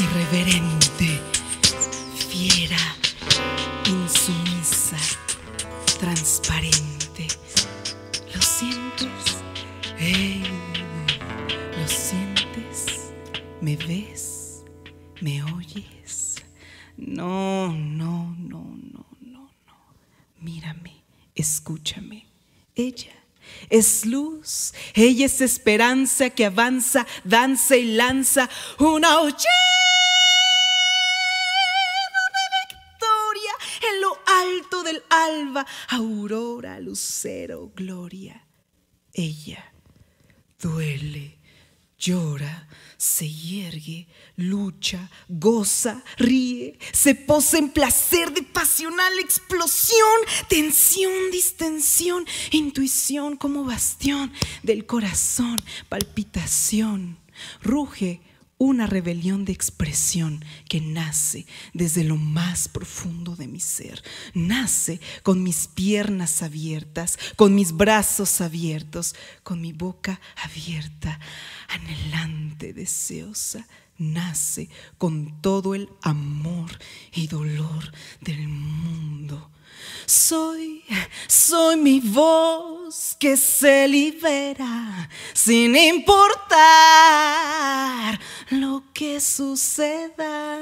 irreverente, fiera, insumisa, transparente. ¿Lo sientes? ¿Lo sientes? ¿Me ves? ¿Me oyes? No, no, no, no, no, no. Mírame, escúchame. Ella es luz, ella es esperanza que avanza, danza y lanza una ochenta. aurora, lucero, gloria. Ella duele, llora, se hiergue, lucha, goza, ríe, se posa en placer de pasional explosión, tensión, distensión, intuición como bastión del corazón, palpitación, ruge una rebelión de expresión que nace desde lo más profundo de mi ser. Nace con mis piernas abiertas, con mis brazos abiertos, con mi boca abierta, anhelante, deseosa. Nace con todo el amor y dolor del mundo. Soy, soy mi voz que se libera sin importar suceda.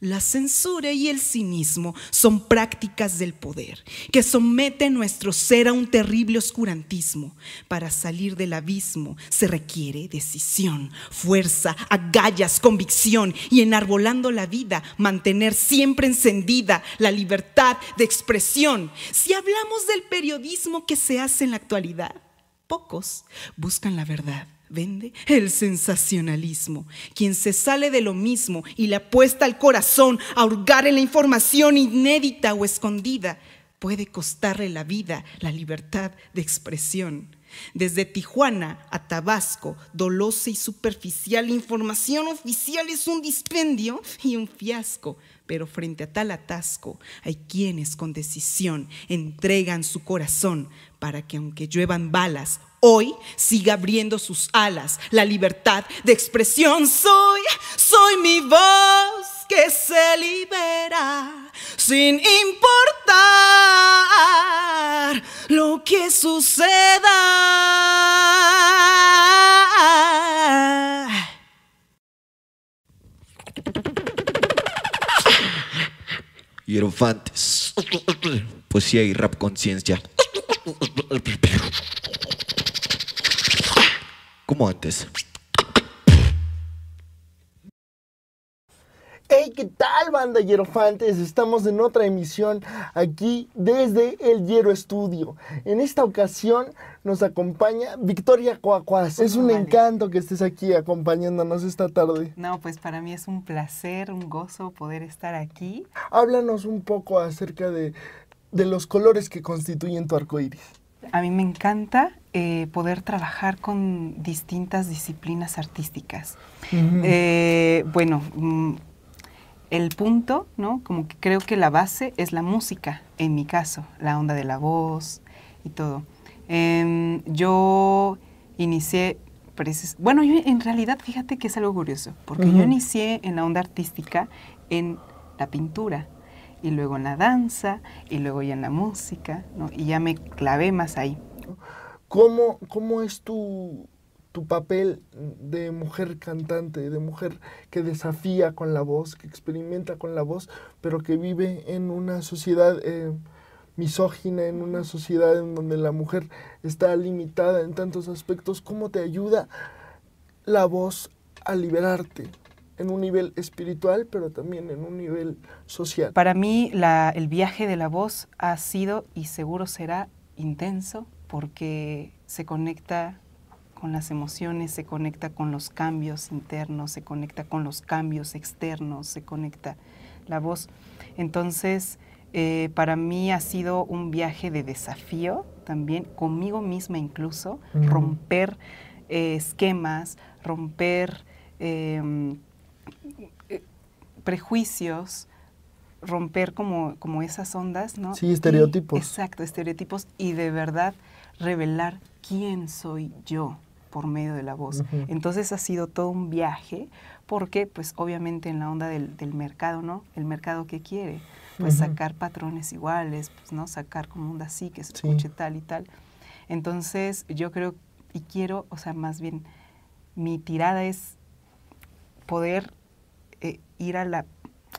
La censura y el cinismo son prácticas del poder que someten nuestro ser a un terrible oscurantismo. Para salir del abismo se requiere decisión, fuerza, agallas, convicción y enarbolando la vida, mantener siempre encendida la libertad de expresión. Si hablamos del periodismo que se hace en la actualidad, pocos buscan la verdad vende el sensacionalismo, quien se sale de lo mismo y le apuesta al corazón a hurgar en la información inédita o escondida, puede costarle la vida, la libertad de expresión. Desde Tijuana a Tabasco, dolosa y superficial información oficial es un dispendio y un fiasco. Pero frente a tal atasco, hay quienes con decisión entregan su corazón para que aunque lluevan balas Hoy sigue abriendo sus alas la libertad de expresión. Soy, soy mi voz que se libera sin importar lo que suceda. Hierofantes. Poesía y rap conciencia antes Hey, ¿qué tal, banda Hierofantes? Estamos en otra emisión aquí desde el Hierro Estudio. En esta ocasión nos acompaña Victoria Coacuas. Es un encanto que estés aquí acompañándonos esta tarde. No, pues para mí es un placer, un gozo poder estar aquí. Háblanos un poco acerca de, los colores que constituyen tu arco a mí me encanta eh, poder trabajar con distintas disciplinas artísticas. Eh, bueno, mm, el punto, ¿no? Como que creo que la base es la música, en mi caso, la onda de la voz y todo. Em, yo inicié, bueno, yo en realidad fíjate que es algo curioso, porque yo inicié en la onda artística en la pintura y luego en la danza, y luego ya en la música, ¿no? y ya me clavé más ahí. ¿Cómo, cómo es tu, tu papel de mujer cantante, de mujer que desafía con la voz, que experimenta con la voz, pero que vive en una sociedad... Eh, misógina, en una sociedad en donde la mujer está limitada en tantos aspectos, ¿cómo te ayuda la voz a liberarte? en un nivel espiritual, pero también en un nivel social. Para mí el viaje de la voz ha sido y seguro será intenso porque se conecta con las emociones, se conecta con los cambios internos, se conecta con los cambios externos, se conecta la voz. Entonces, eh, para mí ha sido un viaje de desafío también, conmigo misma incluso, romper eh, esquemas, romper... Em, prejuicios, romper como, como esas ondas, ¿no? Sí, estereotipos. exacto, estereotipos y de verdad revelar quién soy yo por medio de la voz. Entonces ha sido todo un viaje porque pues obviamente en la onda del, mercado, ¿no? El mercado que quiere, pues sacar patrones iguales, pues, ¿no? Sacar como onda así, que se escuche tal y tal. Entonces yo creo y quiero, o sea, más bien mi tirada es poder eh, ir a la,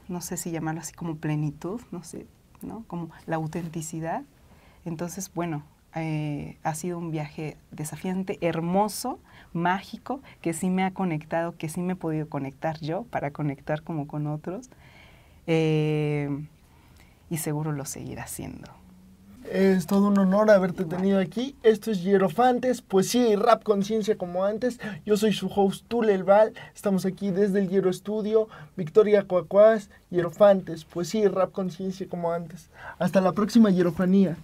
no sé si llamarlo así como plenitud, no sé, ¿no? Como la autenticidad. Entonces, bueno, eh, ha sido un viaje desafiante, hermoso, mágico, que sí me ha conectado, que sí me he podido conectar yo para conectar como con otros. Eh, y seguro lo seguirá haciendo. Es todo un honor haberte tenido aquí. Esto es Hierofantes, poesía y rap conciencia como antes. Yo soy su host Tulel Estamos aquí desde el Hiero Estudio, Victoria Coacuás, Hierofantes, poesía y rap conciencia como antes. Hasta la próxima Hierofanía.